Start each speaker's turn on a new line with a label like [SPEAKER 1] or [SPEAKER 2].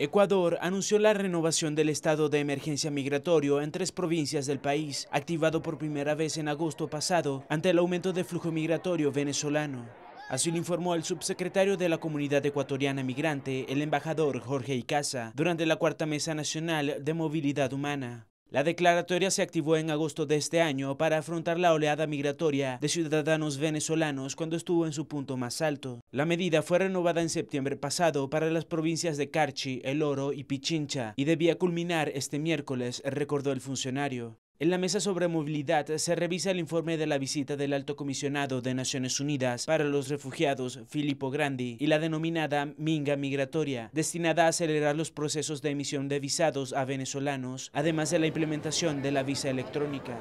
[SPEAKER 1] Ecuador anunció la renovación del estado de emergencia migratorio en tres provincias del país, activado por primera vez en agosto pasado ante el aumento del flujo migratorio venezolano. Así lo informó el subsecretario de la Comunidad Ecuatoriana Migrante, el embajador Jorge Icaza, durante la cuarta mesa nacional de movilidad humana. La declaratoria se activó en agosto de este año para afrontar la oleada migratoria de ciudadanos venezolanos cuando estuvo en su punto más alto. La medida fue renovada en septiembre pasado para las provincias de Carchi, El Oro y Pichincha y debía culminar este miércoles, recordó el funcionario. En la mesa sobre movilidad se revisa el informe de la visita del alto comisionado de Naciones Unidas para los refugiados Filippo Grandi y la denominada Minga Migratoria, destinada a acelerar los procesos de emisión de visados a venezolanos, además de la implementación de la visa electrónica.